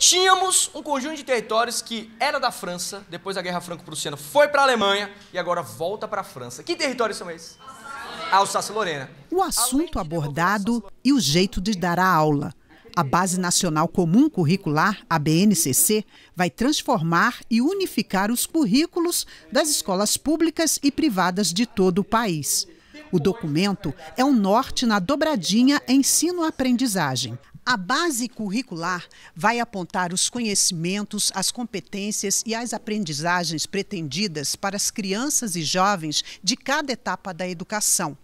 Tínhamos um conjunto de territórios que era da França, depois da Guerra Franco-Prussiana foi para a Alemanha e agora volta para a França. Que territórios são esses? Alsácia-Lorena. O assunto abordado e o jeito de dar a aula. A Base Nacional Comum Curricular, a BNCC, vai transformar e unificar os currículos das escolas públicas e privadas de todo o país. O documento é um norte na dobradinha ensino-aprendizagem. A base curricular vai apontar os conhecimentos, as competências e as aprendizagens pretendidas para as crianças e jovens de cada etapa da educação.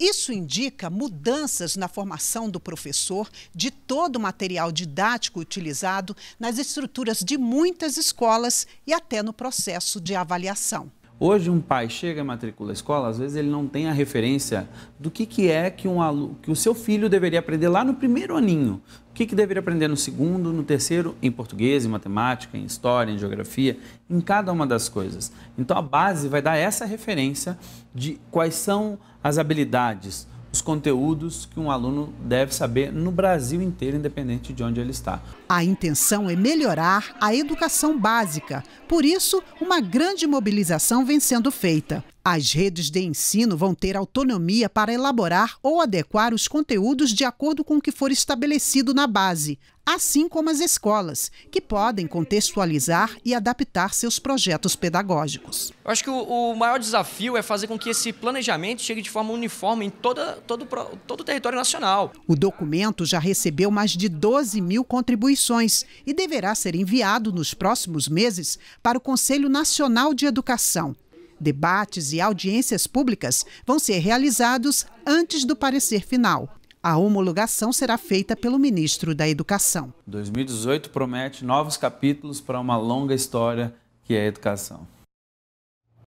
Isso indica mudanças na formação do professor, de todo o material didático utilizado nas estruturas de muitas escolas e até no processo de avaliação. Hoje um pai chega e matricula a escola, às vezes ele não tem a referência do que, que é que, um aluno, que o seu filho deveria aprender lá no primeiro aninho. O que, que deveria aprender no segundo, no terceiro, em português, em matemática, em história, em geografia, em cada uma das coisas. Então a base vai dar essa referência de quais são as habilidades, os conteúdos que um aluno deve saber no Brasil inteiro, independente de onde ele está. A intenção é melhorar a educação básica, por isso, uma grande mobilização vem sendo feita. As redes de ensino vão ter autonomia para elaborar ou adequar os conteúdos de acordo com o que for estabelecido na base, assim como as escolas, que podem contextualizar e adaptar seus projetos pedagógicos. Eu acho que o, o maior desafio é fazer com que esse planejamento chegue de forma uniforme em toda, todo, todo o território nacional. O documento já recebeu mais de 12 mil contribuições e deverá ser enviado nos próximos meses para o Conselho Nacional de Educação. Debates e audiências públicas vão ser realizados antes do parecer final. A homologação será feita pelo ministro da Educação. 2018 promete novos capítulos para uma longa história que é a educação.